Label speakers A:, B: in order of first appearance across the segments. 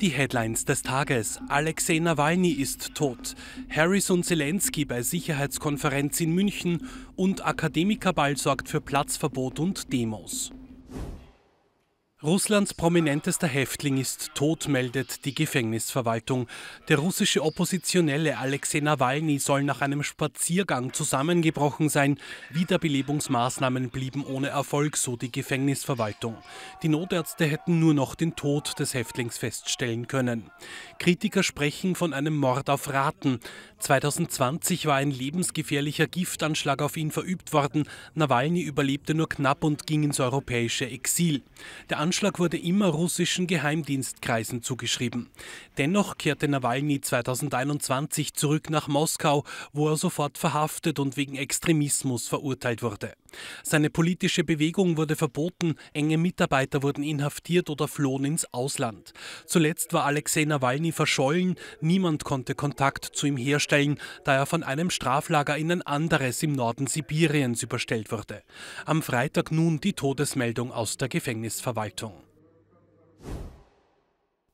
A: Die Headlines des Tages. Alexei Nawalny ist tot. Harris und Zelensky bei Sicherheitskonferenz in München und Akademikerball sorgt für Platzverbot und Demos. Russlands prominentester Häftling ist tot, meldet die Gefängnisverwaltung. Der russische Oppositionelle Alexei Nawalny soll nach einem Spaziergang zusammengebrochen sein. Wiederbelebungsmaßnahmen blieben ohne Erfolg, so die Gefängnisverwaltung. Die Notärzte hätten nur noch den Tod des Häftlings feststellen können. Kritiker sprechen von einem Mord auf Raten. 2020 war ein lebensgefährlicher Giftanschlag auf ihn verübt worden. Nawalny überlebte nur knapp und ging ins europäische Exil. Der Anschlag wurde immer russischen Geheimdienstkreisen zugeschrieben. Dennoch kehrte Nawalny 2021 zurück nach Moskau, wo er sofort verhaftet und wegen Extremismus verurteilt wurde. Seine politische Bewegung wurde verboten, enge Mitarbeiter wurden inhaftiert oder flohen ins Ausland. Zuletzt war Alexei Nawalny verschollen, niemand konnte Kontakt zu ihm herstellen, da er von einem Straflager in ein anderes im Norden Sibiriens überstellt wurde. Am Freitag nun die Todesmeldung aus der Gefängnisverwaltung.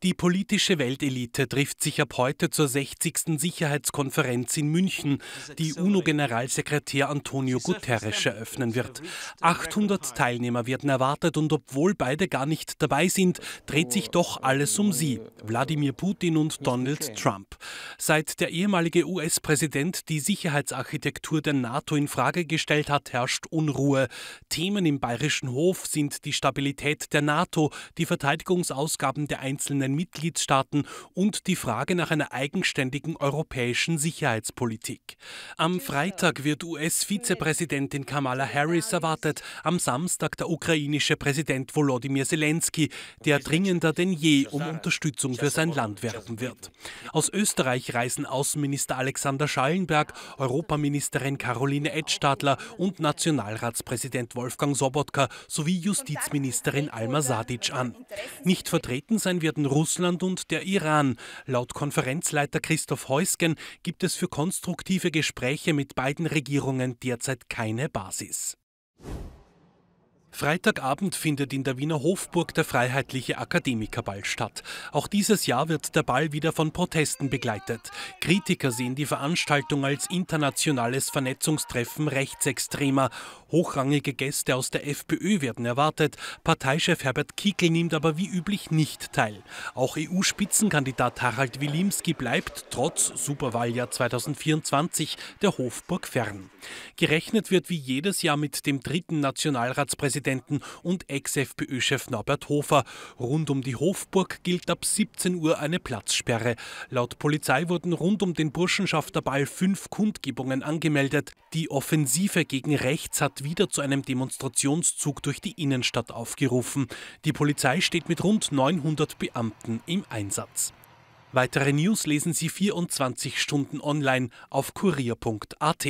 A: Die politische Weltelite trifft sich ab heute zur 60. Sicherheitskonferenz in München, die UNO-Generalsekretär Antonio Guterres eröffnen wird. 800 Teilnehmer werden erwartet und obwohl beide gar nicht dabei sind, dreht sich doch alles um sie, Wladimir Putin und Donald Trump. Seit der ehemalige US-Präsident die Sicherheitsarchitektur der NATO in Frage gestellt hat, herrscht Unruhe. Themen im bayerischen Hof sind die Stabilität der NATO, die Verteidigungsausgaben der einzelnen den Mitgliedstaaten und die Frage nach einer eigenständigen europäischen Sicherheitspolitik. Am Freitag wird US-Vizepräsidentin Kamala Harris erwartet, am Samstag der ukrainische Präsident Volodymyr Zelensky, der dringender denn je um Unterstützung für sein Land werben wird. Aus Österreich reisen Außenminister Alexander Schallenberg, Europaministerin Caroline Edtstadler und Nationalratspräsident Wolfgang Sobotka sowie Justizministerin Alma Sadic an. Nicht vertreten sein werden Russland Russland und der Iran. Laut Konferenzleiter Christoph Heusgen gibt es für konstruktive Gespräche mit beiden Regierungen derzeit keine Basis. Freitagabend findet in der Wiener Hofburg der Freiheitliche Akademikerball statt. Auch dieses Jahr wird der Ball wieder von Protesten begleitet. Kritiker sehen die Veranstaltung als internationales Vernetzungstreffen rechtsextremer Hochrangige Gäste aus der FPÖ werden erwartet. Parteichef Herbert Kickl nimmt aber wie üblich nicht teil. Auch EU-Spitzenkandidat Harald Wilimski bleibt trotz Superwahljahr 2024 der Hofburg fern. Gerechnet wird wie jedes Jahr mit dem dritten Nationalratspräsidenten und Ex-FPÖ-Chef Norbert Hofer. Rund um die Hofburg gilt ab 17 Uhr eine Platzsperre. Laut Polizei wurden rund um den Burschenschafterball fünf Kundgebungen angemeldet. Die Offensive gegen rechts hat wieder zu einem Demonstrationszug durch die Innenstadt aufgerufen. Die Polizei steht mit rund 900 Beamten im Einsatz. Weitere News lesen Sie 24 Stunden online auf kurier.at.